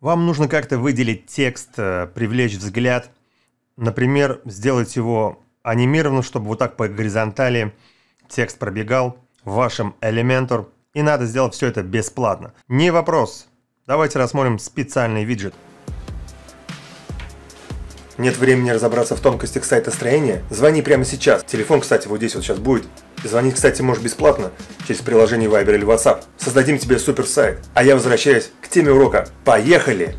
Вам нужно как-то выделить текст, э, привлечь взгляд. Например, сделать его анимированным, чтобы вот так по горизонтали текст пробегал в вашем Elementor. И надо сделать все это бесплатно. Не вопрос. Давайте рассмотрим специальный виджет. Нет времени разобраться в тонкостях сайта строения? Звони прямо сейчас. Телефон, кстати, вот здесь вот сейчас будет. Звонить, кстати, можешь бесплатно через приложение Viber или WhatsApp. Создадим тебе супер сайт. А я возвращаюсь к теме урока. Поехали!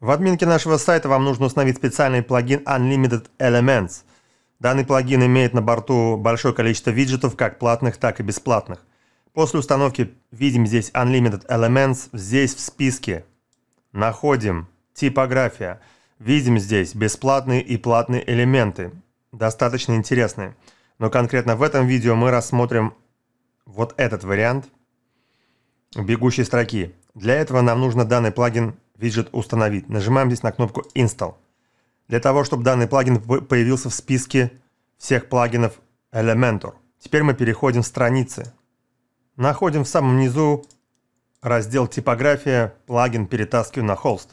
В админке нашего сайта вам нужно установить специальный плагин Unlimited Elements. Данный плагин имеет на борту большое количество виджетов, как платных, так и бесплатных. После установки видим здесь Unlimited Elements, здесь в списке находим типография – Видим здесь бесплатные и платные элементы, достаточно интересные. Но конкретно в этом видео мы рассмотрим вот этот вариант бегущей строки. Для этого нам нужно данный плагин виджет установить. Нажимаем здесь на кнопку Install. Для того, чтобы данный плагин появился в списке всех плагинов Elementor. Теперь мы переходим в страницы. Находим в самом низу раздел «Типография», плагин «Перетаскиваю на холст».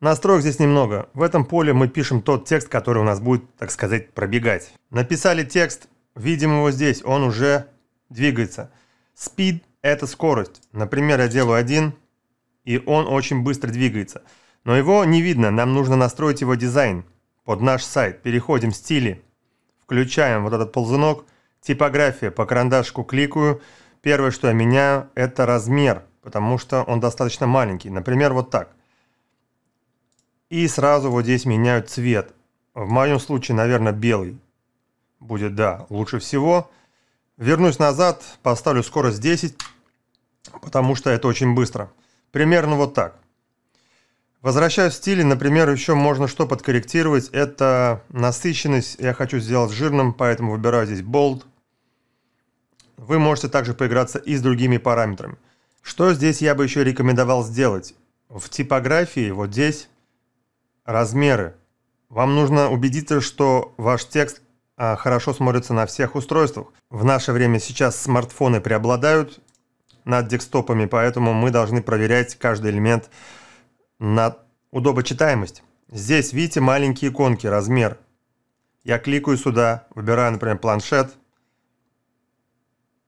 Настроек здесь немного. В этом поле мы пишем тот текст, который у нас будет, так сказать, пробегать. Написали текст, видим его здесь, он уже двигается. Speed – это скорость. Например, я делаю один, и он очень быстро двигается. Но его не видно, нам нужно настроить его дизайн под наш сайт. Переходим в стили, включаем вот этот ползунок, типография, по карандашку кликаю. Первое, что я меняю, это размер, потому что он достаточно маленький. Например, вот так. И сразу вот здесь меняют цвет. В моем случае, наверное, белый будет, да, лучше всего. Вернусь назад, поставлю скорость 10, потому что это очень быстро. Примерно вот так. Возвращаюсь в стиле, например, еще можно что подкорректировать. Это насыщенность. Я хочу сделать жирным, поэтому выбираю здесь bold. Вы можете также поиграться и с другими параметрами. Что здесь я бы еще рекомендовал сделать? В типографии, вот здесь, Размеры. Вам нужно убедиться, что ваш текст а, хорошо смотрится на всех устройствах. В наше время сейчас смартфоны преобладают над декстопами, поэтому мы должны проверять каждый элемент на удобочитаемость. Здесь видите маленькие иконки, размер. Я кликаю сюда, выбираю, например, планшет.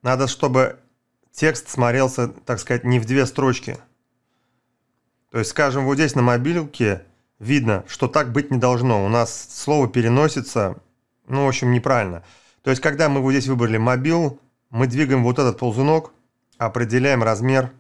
Надо, чтобы текст смотрелся, так сказать, не в две строчки. То есть, скажем, вот здесь на мобилке видно, что так быть не должно. У нас слово переносится, ну, в общем, неправильно. То есть, когда мы вот здесь выбрали мобил, мы двигаем вот этот ползунок, определяем размер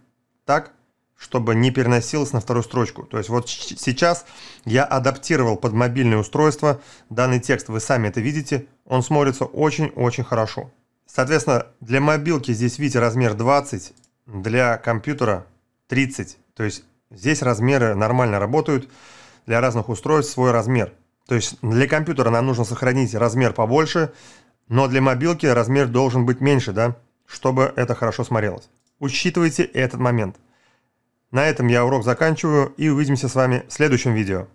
так, чтобы не переносилось на вторую строчку. То есть вот сейчас я адаптировал под мобильное устройство данный текст, вы сами это видите, он смотрится очень-очень хорошо. Соответственно, для мобилки здесь, видите, размер 20, для компьютера 30. То есть здесь размеры нормально работают для разных устройств свой размер. То есть для компьютера нам нужно сохранить размер побольше, но для мобилки размер должен быть меньше, да, чтобы это хорошо смотрелось. Учитывайте этот момент. На этом я урок заканчиваю и увидимся с вами в следующем видео.